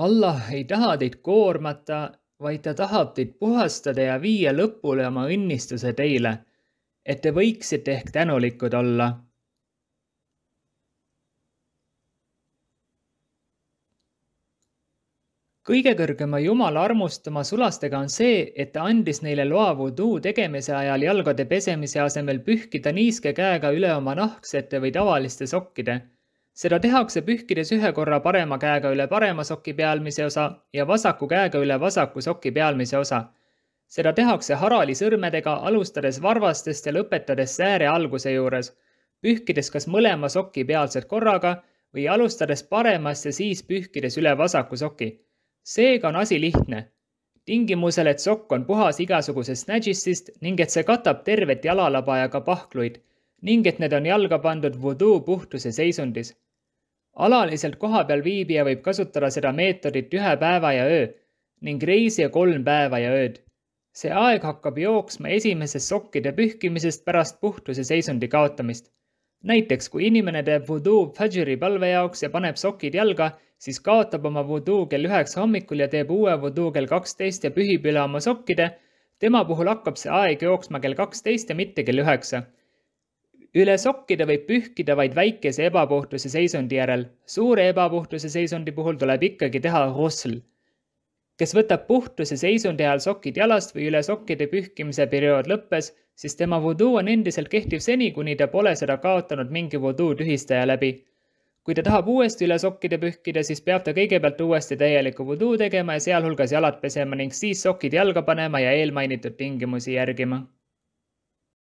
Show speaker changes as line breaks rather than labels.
Allah ei taha teid koormata, vaid ta tahab teid puhastada ja viia lõpule oma õnnistuse teile, et te võiksite ehk tänulikud olla kõige kõrgema Jumala armustama sulastega on see, et ta andis neile loa vuduu tegemise ajal jalgade pesemise asemel pühkida niiske käega üle oma nahksete või tavaliste sokkide seda tehakse pühkides ühe korra parema käega üle parema soki pealmise osa ja vasaku käega üle vasaku soki pealmise osa. seda tehakse harali sõrmedega, alustades varvastest ja lõpetades sääre alguse juures, pühkides kas mõlema soki pealset korraga või alustades paremast ja siis pühkides üle vasaku soki. seega on asi lihtne. tingimusel, et sokk on puhas igasugusest nädžissist ning et see katab tervet jalalaba ja ka pahkluid ning et need on jalga pandud vuduu puhtuse seisundis. alaliselt kohapeal viibija võib kasutada seda meetodit ühe päeva ja öö ning reisija kolm päeva ja ööd. see aeg hakkab jooksma esimesest sokkide pühkimisest pärast puhtuse seisundi kaotamist. näiteks kui inimene teeb vuduu fajri palve jaoks ja paneb sokid jalga, siis kaotab oma vuduu kell üheksa hommikul ja teeb uue vuduu kell kaksteist ja pühib üle oma sokkide. tema puhul hakkab see aeg jooksma kell kaksteist ja mitte kell üheksa üle sokkide võib pühkida vaid väikese ebapuhtuse seisundi järel. suure ebapuhtuse seisundi puhul tuleb ikkagi teha rusl, kes võtab puhtuse seisundi ajal sokid jalast või üle sokkide pühkimise periood lõppes, siis tema vuduu on endiselt kehtiv seni, kuni ta pole seda kaotanud mingi vuduu tühistaja läbi. kui ta tahab uuesti üle sokkide pühkida, siis peab ta kõigepealt uuesti täieliku vuduu tegema ja sealhulgas jalad pesema ning siis sokid jalga panema ja eelmainitud tingimusi järgima